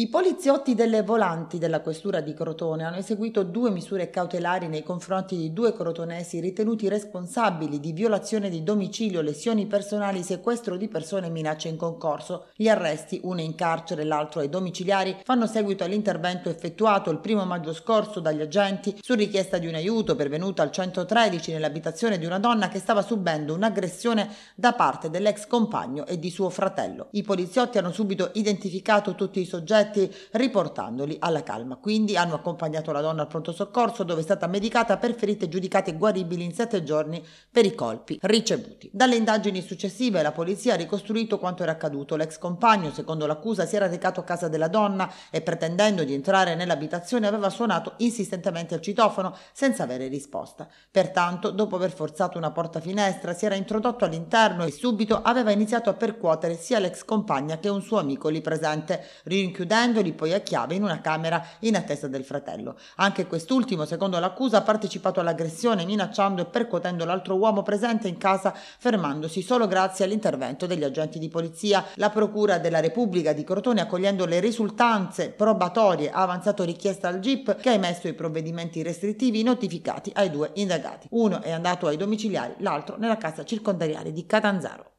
I poliziotti delle volanti della questura di Crotone hanno eseguito due misure cautelari nei confronti di due crotonesi ritenuti responsabili di violazione di domicilio, lesioni personali, sequestro di persone e minacce in concorso. Gli arresti, uno in carcere e l'altro ai domiciliari, fanno seguito all'intervento effettuato il primo maggio scorso dagli agenti su richiesta di un aiuto pervenuto al 113 nell'abitazione di una donna che stava subendo un'aggressione da parte dell'ex compagno e di suo fratello. I poliziotti hanno subito identificato tutti i soggetti soggetti riportandoli alla calma. Quindi hanno accompagnato la donna al pronto soccorso dove è stata medicata per ferite giudicate guaribili in sette giorni per i colpi ricevuti. Dalle indagini successive la polizia ha ricostruito quanto era accaduto. L'ex compagno, secondo l'accusa, si era recato a casa della donna e pretendendo di entrare nell'abitazione aveva suonato insistentemente al citofono senza avere risposta. Pertanto, dopo aver forzato una porta finestra, si era introdotto all'interno e subito aveva iniziato a percuotere sia l'ex compagna che un suo amico lì presente, rinchiudendo chiudendoli poi a chiave in una camera in attesa del fratello. Anche quest'ultimo, secondo l'accusa, ha partecipato all'aggressione minacciando e percuotendo l'altro uomo presente in casa, fermandosi solo grazie all'intervento degli agenti di polizia. La Procura della Repubblica di Crotone, accogliendo le risultanze probatorie, ha avanzato richiesta al GIP che ha emesso i provvedimenti restrittivi notificati ai due indagati. Uno è andato ai domiciliari, l'altro nella casa circondariale di Catanzaro.